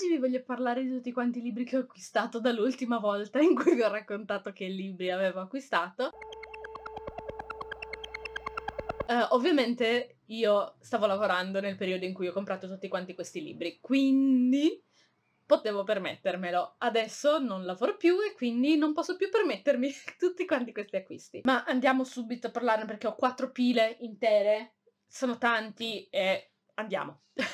Oggi vi voglio parlare di tutti quanti i libri che ho acquistato dall'ultima volta in cui vi ho raccontato che libri avevo acquistato. Uh, ovviamente io stavo lavorando nel periodo in cui ho comprato tutti quanti questi libri, quindi potevo permettermelo. Adesso non lavoro più e quindi non posso più permettermi tutti quanti questi acquisti. Ma andiamo subito a parlarne perché ho quattro pile intere, sono tanti e andiamo.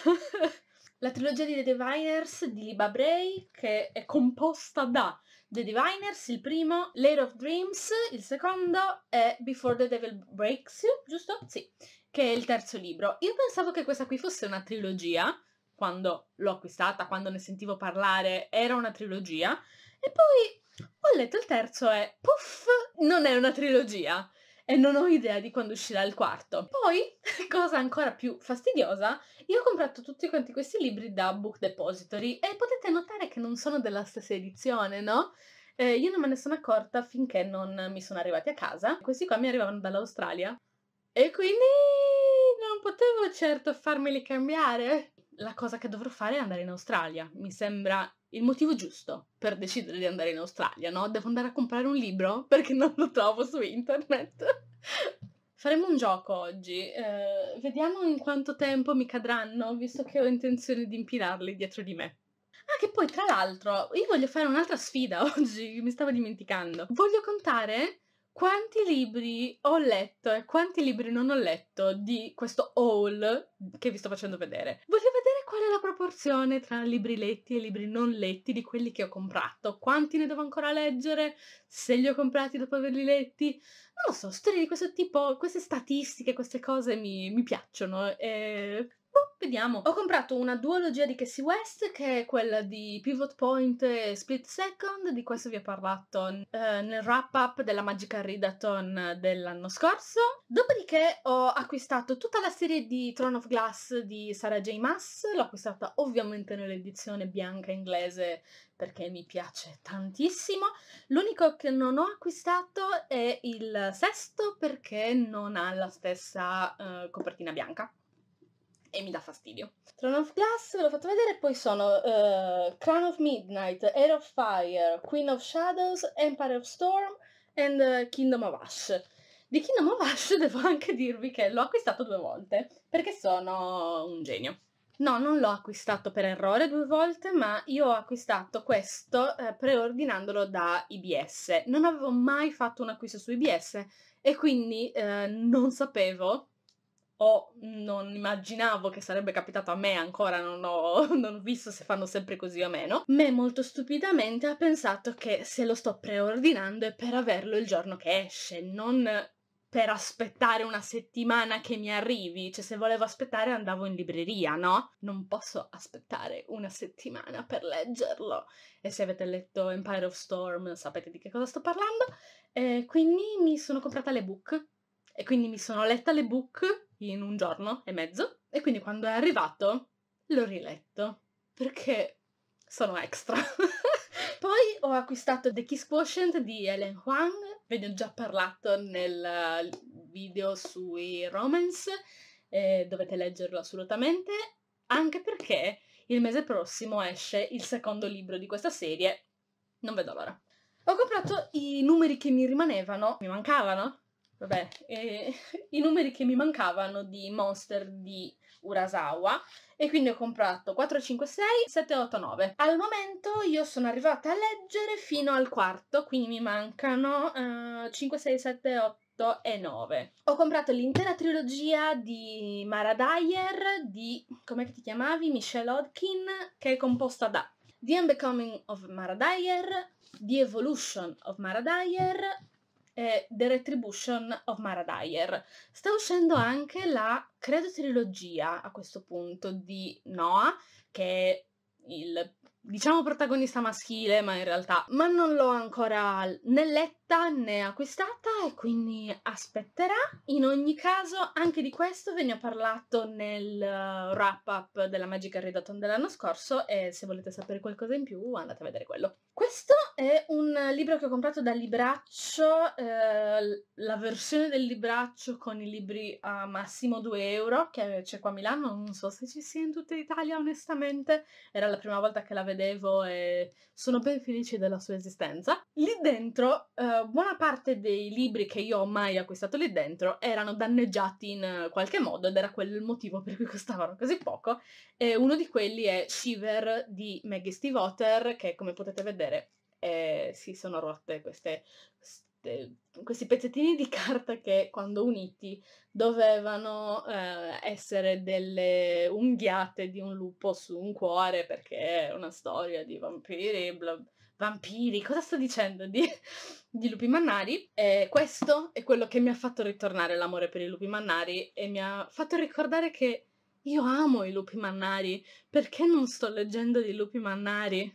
la trilogia di The Diviners di Liba Bray, che è composta da The Diviners, il primo, Lair of Dreams, il secondo e Before the Devil Breaks You, giusto? Sì, che è il terzo libro. Io pensavo che questa qui fosse una trilogia, quando l'ho acquistata, quando ne sentivo parlare, era una trilogia, e poi ho letto il terzo e puff, non è una trilogia e non ho idea di quando uscirà il quarto. Poi, cosa ancora più fastidiosa, io ho comprato tutti quanti questi libri da Book Depository e potete notare che non sono della stessa edizione, no? Eh, io non me ne sono accorta finché non mi sono arrivati a casa. Questi qua mi arrivavano dall'Australia e quindi non potevo certo farmeli cambiare. La cosa che dovrò fare è andare in Australia. Mi sembra il motivo giusto per decidere di andare in Australia, no? Devo andare a comprare un libro perché non lo trovo su internet. Faremo un gioco oggi, eh, vediamo in quanto tempo mi cadranno, visto che ho intenzione di impilarli dietro di me. Ah, che poi, tra l'altro, io voglio fare un'altra sfida oggi, mi stavo dimenticando. Voglio contare quanti libri ho letto e quanti libri non ho letto di questo haul che vi sto facendo vedere. Volevo la proporzione tra libri letti e libri non letti di quelli che ho comprato, quanti ne devo ancora leggere, se li ho comprati dopo averli letti, non lo so, storie di questo tipo, queste statistiche, queste cose mi, mi piacciono. E eh, Boh, vediamo. Ho comprato una duologia di Cassie West, che è quella di Pivot Point e Split Second, di questo vi ho parlato eh, nel wrap-up della Magical Readathon dell'anno scorso. Dopodiché ho acquistato tutta la serie di Throne of Glass di Sarah J. Maas, l'ho acquistata ovviamente nell'edizione bianca inglese perché mi piace tantissimo. L'unico che non ho acquistato è il sesto perché non ha la stessa uh, copertina bianca e mi dà fastidio. Throne of Glass ve l'ho fatto vedere, poi sono uh, Crown of Midnight, Air of Fire, Queen of Shadows, Empire of Storm and uh, Kingdom of Ash. Di Kingdom of Ash devo anche dirvi che l'ho acquistato due volte, perché sono un genio. No, non l'ho acquistato per errore due volte, ma io ho acquistato questo eh, preordinandolo da IBS. Non avevo mai fatto un acquisto su IBS e quindi eh, non sapevo o non immaginavo che sarebbe capitato a me ancora, non ho, non ho, visto se fanno sempre così o meno, me molto stupidamente ha pensato che se lo sto preordinando è per averlo il giorno che esce, non per aspettare una settimana che mi arrivi, cioè se volevo aspettare andavo in libreria, no? Non posso aspettare una settimana per leggerlo. E se avete letto Empire of Storm sapete di che cosa sto parlando. Eh, quindi mi sono comprata le book e quindi mi sono letta le book in un giorno e mezzo e quindi quando è arrivato l'ho riletto perché sono extra. Poi ho acquistato The Kiss Quotient di Ellen Huang, ve ne ho già parlato nel video sui romance, eh, dovete leggerlo assolutamente, anche perché il mese prossimo esce il secondo libro di questa serie, non vedo l'ora. Ho comprato i numeri che mi rimanevano, mi mancavano, vabbè, eh, i numeri che mi mancavano di Monster di Urasawa e quindi ho comprato 4, 5, 6, 7, 8, 9. Al momento io sono arrivata a leggere fino al quarto, quindi mi mancano eh, 5, 6, 7, 8 e 9. Ho comprato l'intera trilogia di Mara Dyer di, come ti chiamavi, Michelle Hodkin, che è composta da The Unbecoming of Mara Dyer, The Evolution of Mara Dyer, eh, The Retribution of Mara Dyer. Sta uscendo anche la, credo, trilogia a questo punto di Noah, che è il, diciamo, protagonista maschile, ma in realtà, ma non l'ho ancora né letto Tanne acquistata e quindi aspetterà. In ogni caso, anche di questo ve ne ho parlato nel uh, wrap-up della Magical Redathon dell'anno scorso e se volete sapere qualcosa in più andate a vedere quello. Questo è un libro che ho comprato da Libraccio, eh, la versione del Libraccio con i libri a massimo 2 euro che c'è qua a Milano, non so se ci sia in tutta Italia onestamente, era la prima volta che la vedevo e sono ben felice della sua esistenza. Lì dentro... Eh, buona parte dei libri che io ho mai acquistato lì dentro erano danneggiati in eh, qualche modo ed era quello il motivo per cui costavano così poco. E uno di quelli è Shiver di Maggie Steve Stivotter, che come potete vedere eh, si sono rotte queste, queste, questi pezzettini di carta che quando uniti dovevano eh, essere delle unghiate di un lupo su un cuore perché è una storia di vampiri, bla bla vampiri, cosa sto dicendo di, di lupi mannari. E questo è quello che mi ha fatto ritornare l'amore per i lupi mannari e mi ha fatto ricordare che io amo i lupi mannari, perché non sto leggendo di lupi mannari?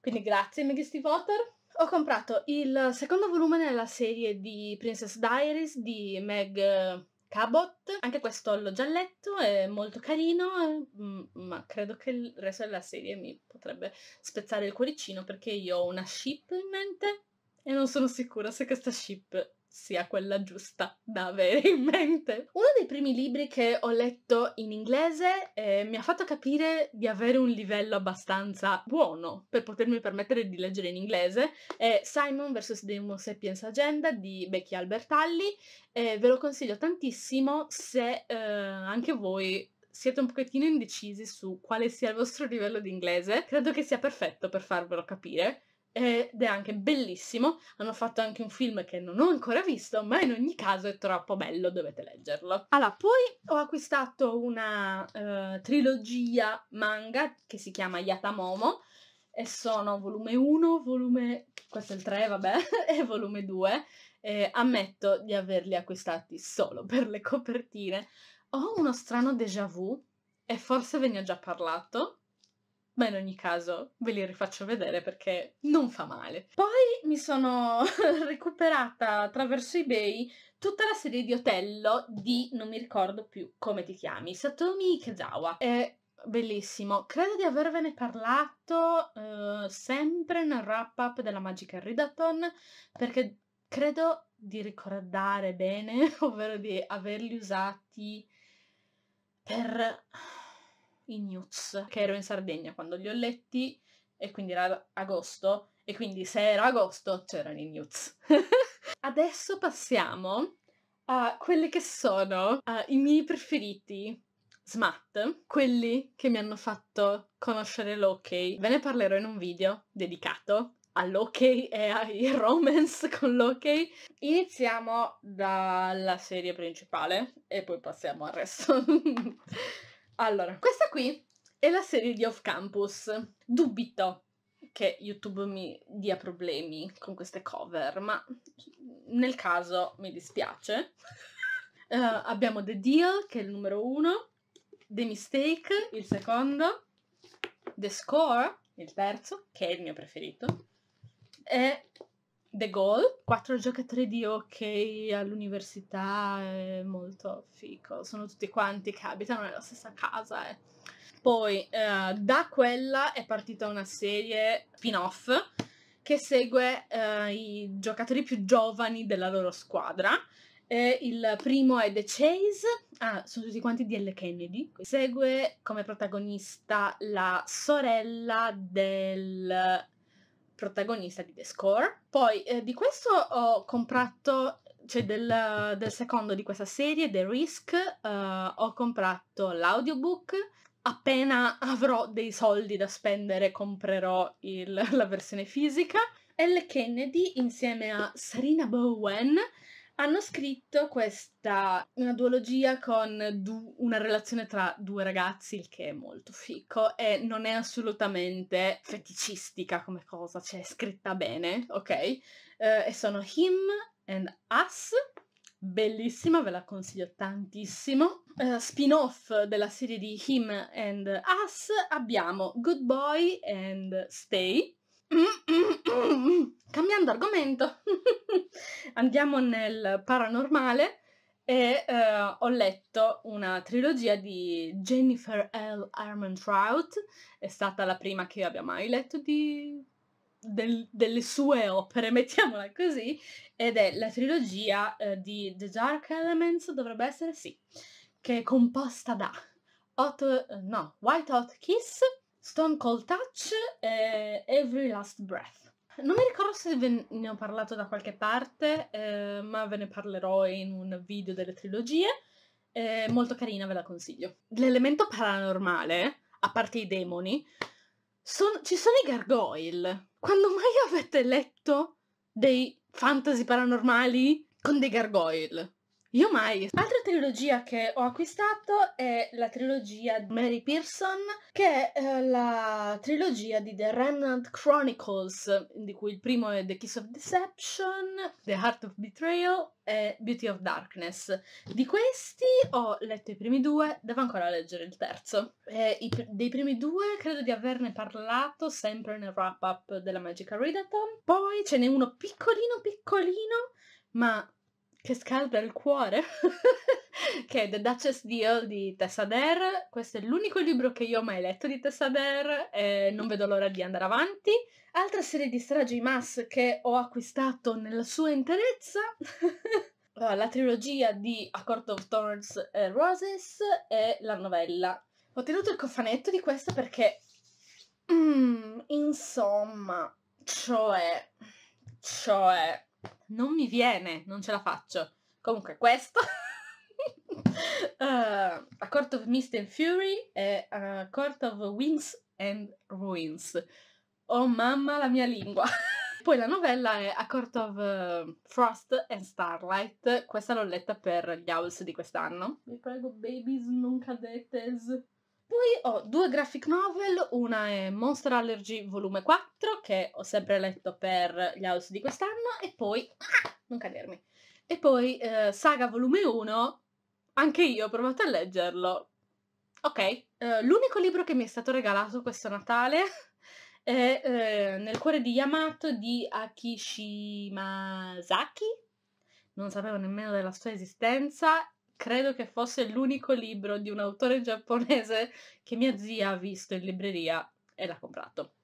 Quindi grazie Maggie Steve Potter. Ho comprato il secondo volume della serie di Princess Diaries di Meg Cabot. Anche questo l'ho già letto, è molto carino, mm, ma credo che il resto della serie mi potrebbe spezzare il cuoricino perché io ho una ship in mente e non sono sicura se questa ship sia quella giusta da avere in mente. Uno dei primi libri che ho letto in inglese eh, mi ha fatto capire di avere un livello abbastanza buono per potermi permettere di leggere in inglese è Simon vs. Demo Sapiens Agenda di Becky Albertalli. Eh, ve lo consiglio tantissimo se eh, anche voi siete un pochettino indecisi su quale sia il vostro livello di inglese. Credo che sia perfetto per farvelo capire ed è anche bellissimo. Hanno fatto anche un film che non ho ancora visto, ma in ogni caso è troppo bello, dovete leggerlo. Allora, poi ho acquistato una uh, trilogia manga che si chiama Yatamomo e sono volume 1, volume... questo è il 3, vabbè, e volume 2. E ammetto di averli acquistati solo per le copertine. Ho uno strano déjà vu e forse ve ne ho già parlato, ma in ogni caso ve li rifaccio vedere perché non fa male. Poi mi sono recuperata attraverso eBay tutta la serie di Otello di non mi ricordo più come ti chiami, Satomi Ikezawa. È bellissimo, credo di avervene parlato eh, sempre nel wrap up della Magica Readathon perché credo di ricordare bene, ovvero di averli usati per i news, che ero in Sardegna quando li ho letti e quindi era agosto e quindi se era agosto c'erano i news. Adesso passiamo a quelli che sono uh, i miei preferiti smart, quelli che mi hanno fatto conoscere l'ok. Ve ne parlerò in un video dedicato all'ok e ai romance con l'ok. Iniziamo dalla serie principale e poi passiamo al resto. Allora, questa qui è la serie di Off Campus. Dubito che YouTube mi dia problemi con queste cover, ma nel caso mi dispiace. uh, abbiamo The Deal, che è il numero uno, The Mistake, il secondo, The Score, il terzo, che è il mio preferito, e The Goal, quattro giocatori di hockey all'università, è molto fico, sono tutti quanti che abitano nella stessa casa. Eh. Poi eh, da quella è partita una serie spin-off che segue eh, i giocatori più giovani della loro squadra. E il primo è The Chase, ah, sono tutti quanti di L. Kennedy. Segue come protagonista la sorella del protagonista di The Score. Poi eh, di questo ho comprato, cioè del, del, secondo di questa serie, The Risk, eh, ho comprato l'audiobook. Appena avrò dei soldi da spendere comprerò il, la versione fisica. Elle Kennedy insieme a Serena Bowen hanno scritto questa, una duologia con du, una relazione tra due ragazzi, il che è molto fico e non è assolutamente feticistica come cosa, cioè è scritta bene, ok? Eh, e sono Him and Us, bellissima, ve la consiglio tantissimo. Eh, spin-off della serie di Him and Us abbiamo Good Boy and Stay, Mm, mm, mm, Cambiando argomento, andiamo nel paranormale e uh, ho letto una trilogia di Jennifer L. Armentrout, è stata la prima che io abbia mai letto di, del, delle sue opere, mettiamola così, ed è la trilogia uh, di The Dark Elements, dovrebbe essere sì, che è composta da Hot, eh, no, White Hot Kiss, Stone Cold Touch e Every Last Breath. Non mi ricordo se ve ne ho parlato da qualche parte, eh, ma ve ne parlerò in un video delle trilogie. Eh, molto carina, ve la consiglio. L'elemento paranormale, a parte i demoni, son, ci sono i gargoyle. Quando mai avete letto dei fantasy paranormali con dei gargoyle? Io mai. Altra trilogia che ho acquistato è la trilogia di Mary Pearson, che è eh, la trilogia di The Remnant Chronicles, di cui il primo è The Kiss of Deception, The Heart of Betrayal e Beauty of Darkness. Di questi ho letto i primi due, devo ancora leggere il terzo. E i, dei primi due credo di averne parlato sempre nel wrap-up della Magica Readathon. Poi ce n'è uno piccolino piccolino, ma che scalda il cuore, che è The Duchess Deal di Tessa Dare. Questo è l'unico libro che io ho mai letto di Tessa Dare, eh, non vedo l'ora di andare avanti. Altra serie di stragi mass che ho acquistato nella sua interezza. la trilogia di A Court of Thorns and Roses e la novella. Ho tenuto il cofanetto di questa perché... Mm, insomma, cioè... Cioè... Non mi viene, non ce la faccio. Comunque questo. uh, a Court of Mist and Fury e A Court of Wings and Ruins. Oh mamma la mia lingua! Poi la novella è A Court of uh, Frost and Starlight, questa l'ho letta per gli Owls di quest'anno. Vi prego, babies, non cadetes. Poi ho due graphic novel, una è Monster Allergy volume 4 che ho sempre letto per gli house di quest'anno e poi... Ah, non cadermi. E poi eh, Saga volume 1, anche io ho provato a leggerlo. Ok, eh, l'unico libro che mi è stato regalato questo Natale è eh, Nel cuore di Yamato di Akishimazaki. Non sapevo nemmeno della sua esistenza credo che fosse l'unico libro di un autore giapponese che mia zia ha visto in libreria e l'ha comprato.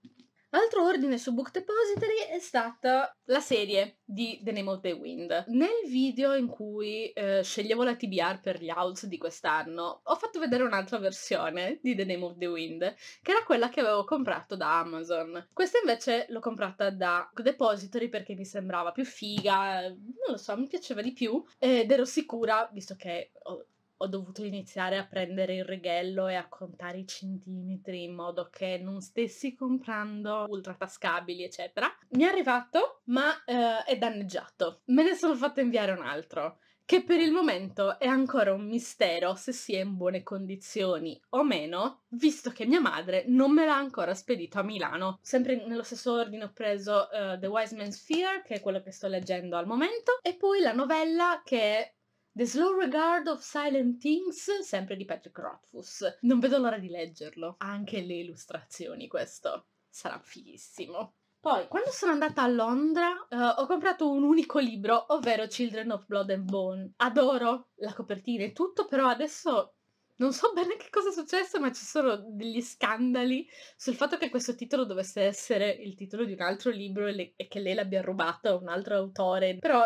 L'altro ordine su Book Depository è stata la serie di The Name of the Wind. Nel video in cui eh, sceglievo la TBR per gli outs di quest'anno, ho fatto vedere un'altra versione di The Name of the Wind, che era quella che avevo comprato da Amazon. Questa invece l'ho comprata da Book Depository perché mi sembrava più figa, non lo so, mi piaceva di più ed ero sicura, visto che ho ho dovuto iniziare a prendere il righello e a contare i centimetri in modo che non stessi comprando ultratascabili, eccetera. Mi è arrivato, ma eh, è danneggiato. Me ne sono fatto inviare un altro che per il momento è ancora un mistero se sia in buone condizioni o meno, visto che mia madre non me l'ha ancora spedito a Milano. Sempre nello stesso ordine ho preso uh, The Wise Man's Fear, che è quello che sto leggendo al momento, e poi la novella che è The Slow Regard of Silent Things, sempre di Patrick Rothfuss. Non vedo l'ora di leggerlo. Anche le illustrazioni, questo. Sarà fighissimo. Poi, quando sono andata a Londra, uh, ho comprato un unico libro, ovvero Children of Blood and Bone. Adoro la copertina e tutto, però adesso non so bene che cosa è successo, ma ci sono degli scandali sul fatto che questo titolo dovesse essere il titolo di un altro libro e, le- e che lei l'abbia rubato a un altro autore. Però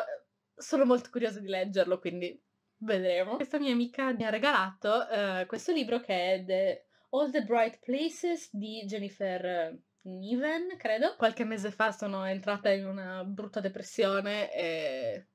sono molto curiosa di leggerlo, quindi vedremo. Questa mia amica mi ha regalato uh, questo libro che è The All the Bright Places di Jennifer eh, Niven, credo. Qualche mese fa sono entrata in una brutta depressione e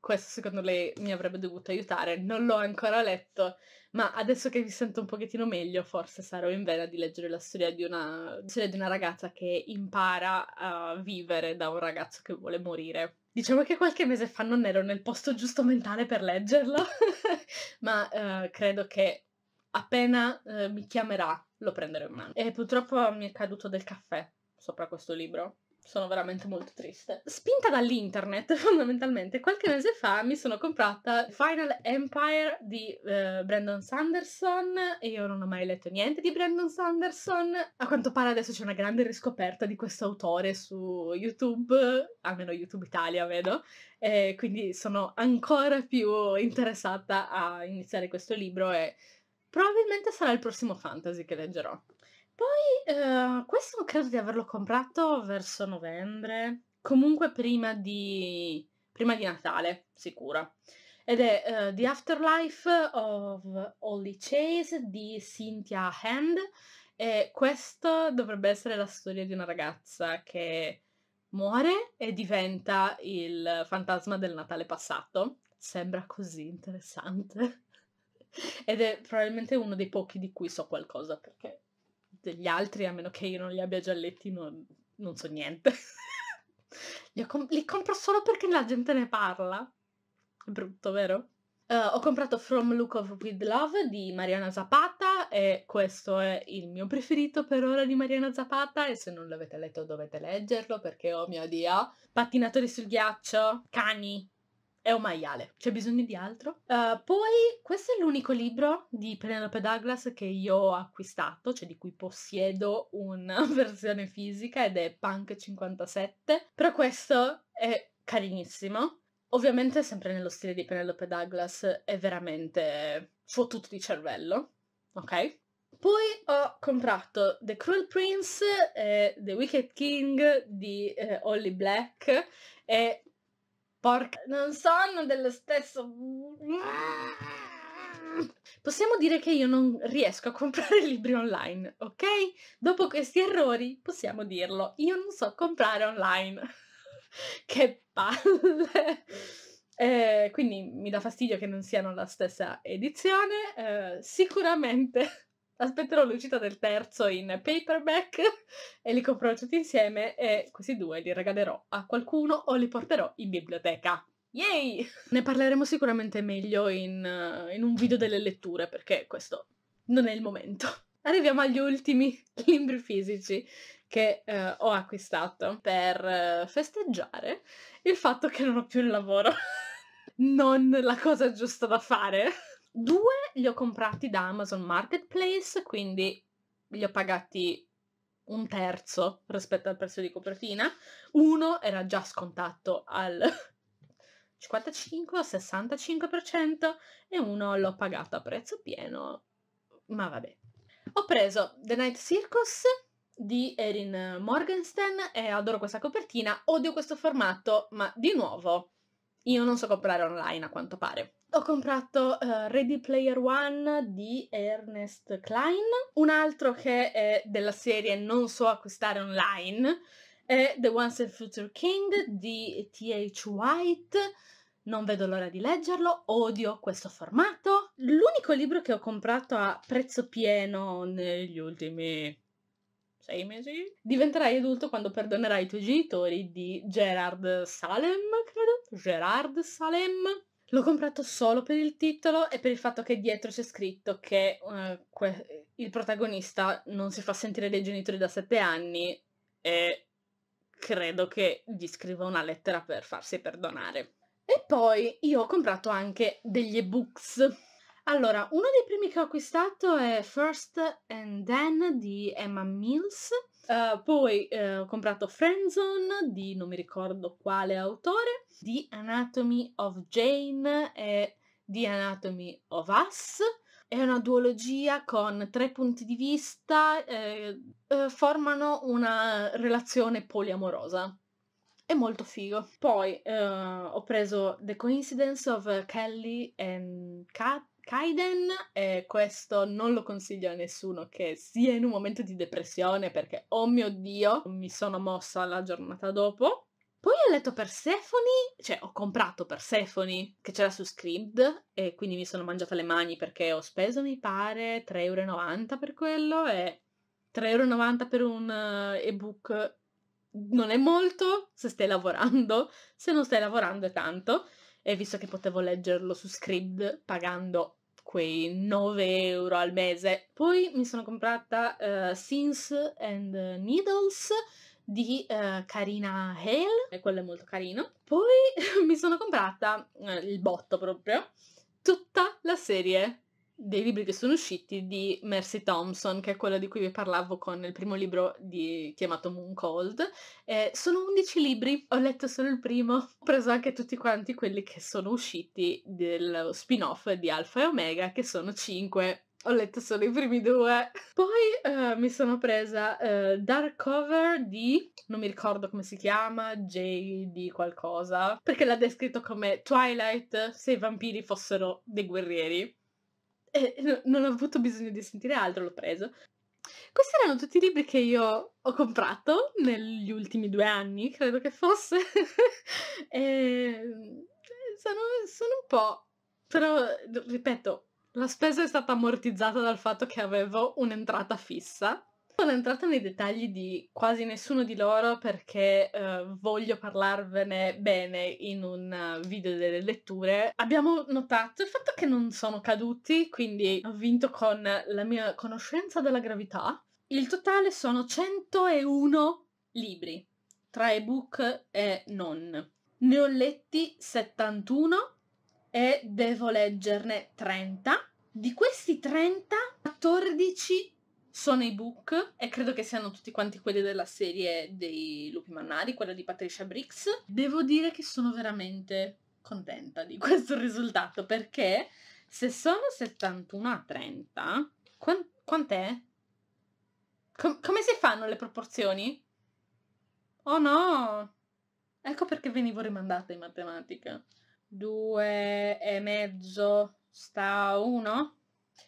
questo secondo lei mi avrebbe dovuto aiutare. Non l'ho ancora letto, ma adesso che mi sento un pochettino meglio, forse sarò in vena di leggere la storia di una, storia di una ragazza che impara a vivere da un ragazzo che vuole morire. Diciamo che qualche mese fa non ero nel posto giusto mentale per leggerlo, ma eh, credo che appena eh, mi chiamerà lo prenderò in mano. E purtroppo mi è caduto del caffè sopra questo libro sono veramente molto triste. Spinta dall'internet, fondamentalmente, qualche mese fa mi sono comprata Final Empire di eh, Brandon Sanderson e io non ho mai letto niente di Brandon Sanderson. A quanto pare adesso c'è una grande riscoperta di questo autore su YouTube, almeno YouTube Italia vedo, e quindi sono ancora più interessata a iniziare questo libro e probabilmente sarà il prossimo fantasy che leggerò. Poi, ehm, questo credo di averlo comprato verso novembre, comunque prima di, prima di Natale, sicura. Ed è uh, The Afterlife of Holly Chase di Cynthia Hand e questo dovrebbe essere la storia di una ragazza che muore e diventa il fantasma del Natale passato. Sembra così interessante. Ed è probabilmente uno dei pochi di cui so qualcosa perché degli altri, a meno che io non li abbia già letti, non, non so niente. li, com- li, compro solo perché la gente ne parla. È brutto, vero? Uh, ho comprato From Look of With Love di Mariana Zapata e questo è il mio preferito per ora di Mariana Zapata e se non l'avete letto dovete leggerlo perché, oh mio Dio, pattinatori sul ghiaccio, cani, è un maiale, c'è bisogno di altro. Uh, poi, questo è l'unico libro di Penelope Douglas che io ho acquistato, cioè di cui possiedo una versione fisica ed è Punk 57, però questo è carinissimo. Ovviamente sempre nello stile di Penelope Douglas, è veramente fottuto di cervello, ok? Poi ho comprato The Cruel Prince, e The Wicked King di eh, Holly Black e Porca... Eh, non sono dello stesso... Possiamo dire che io non riesco a comprare libri online, ok? Dopo questi errori possiamo dirlo. Io non so comprare online. che palle! Eh, quindi mi dà fastidio che non siano la stessa edizione. Eh, sicuramente aspetterò l'uscita del terzo in paperback e li comprerò tutti insieme e questi due li regalerò a qualcuno o li porterò in biblioteca. Yay! Ne parleremo sicuramente meglio in, in un video delle letture perché questo non è il momento. Arriviamo agli ultimi libri fisici che eh, ho acquistato per eh, festeggiare il fatto che non ho più il lavoro. non la cosa giusta da fare. Due li ho comprati da Amazon Marketplace, quindi li ho pagati un terzo rispetto al prezzo di copertina. Uno era già scontato al 55-65% e uno l'ho pagato a prezzo pieno, ma vabbè. Ho preso The Night Circus di Erin Morgenstern e adoro questa copertina, odio questo formato, ma di nuovo io non so comprare online a quanto pare ho comprato uh, Ready Player One di Ernest Klein, un altro che è della serie Non so acquistare online, è The Once and Future King di T.H. White, non vedo l'ora di leggerlo, odio questo formato. L'unico libro che ho comprato a prezzo pieno negli ultimi sei mesi. Diventerai adulto quando perdonerai i tuoi genitori di Gerard Salem, credo. Gerard Salem. L'ho comprato solo per il titolo e per il fatto che dietro c'è scritto che uh, que- il protagonista non si fa sentire dai genitori da sette anni e credo che gli scriva una lettera per farsi perdonare. E poi io ho comprato anche degli ebooks allora, uno dei primi che ho acquistato è First and Then di Emma Mills, uh, poi uh, ho comprato Friendzone di non mi ricordo quale autore, di Anatomy of Jane e di Anatomy of Us. È una duologia con tre punti di vista, eh, eh, formano una relazione poliamorosa è molto figo. Poi uh, ho preso The Coincidence of Kelly and Kat Kaiden e questo non lo consiglio a nessuno che sia in un momento di depressione perché oh mio dio mi sono mossa la giornata dopo. Poi ho letto Persephone, cioè ho comprato Persephone che c'era su Scribd e quindi mi sono mangiata le mani perché ho speso mi pare 3,90 euro per quello e 3,90 euro per un eh, ebook non è molto se stai lavorando, se non stai lavorando è tanto e visto che potevo leggerlo su Scribd pagando quei 9 euro al mese. Poi mi sono comprata uh, Sins and Needles di uh, eh, Carina Hale, e quello è molto carino. Poi mi sono comprata uh, il botto proprio, tutta la serie dei libri che sono usciti di Mercy Thompson, che è quella di cui vi parlavo con il primo libro di, chiamato Moon Cold. Eh, sono 11 libri, ho letto solo il primo, ho preso anche tutti quanti quelli che sono usciti del spin-off di Alfa e Omega, che sono 5. Ho letto solo i primi due. Poi eh, mi sono presa eh, Dark Cover di, non mi ricordo come si chiama, Jay di qualcosa, perché l'ha descritto come Twilight se i vampiri fossero dei guerrieri e non ho avuto bisogno di sentire altro, l'ho preso. Questi erano tutti i libri che io ho comprato negli ultimi due anni, credo che fosse. Mm, sono, sono un po'... Però, ripeto, la spesa è stata ammortizzata dal fatto che avevo un'entrata fissa sono entrata nei dettagli di quasi nessuno di loro perché eh, voglio parlarvene bene in un eh, video delle letture. Abbiamo notato il fatto che non sono caduti, quindi ho vinto con la mia conoscenza della gravità. Il totale sono 101 libri, tra ebook e non. Ne ho letti 71 e devo leggerne 30. Di questi 30, 14 sono i book e credo che siano tutti quanti quelli della serie dei lupi mannari, quella di Patricia Briggs. Devo dire che sono veramente contenta di questo risultato perché se sono 71 a 30, quant- quant'è? Com- come si fanno le proporzioni? Oh no! Ecco perché venivo rimandata in matematica. Due e mezzo sta a uno?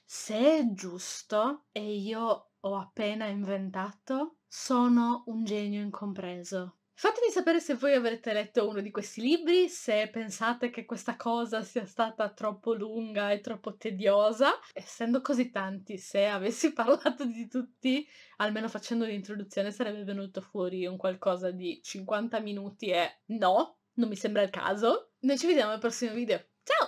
se è giusto e io ho appena inventato, sono un genio incompreso. Fatemi sapere se voi avrete letto uno di questi libri, se pensate che questa cosa sia stata troppo lunga e troppo tediosa. Essendo così tanti, se avessi parlato di tutti, almeno facendo l'introduzione sarebbe venuto fuori un qualcosa di 50 minuti e no, non mi sembra il caso. Noi ci vediamo al prossimo video.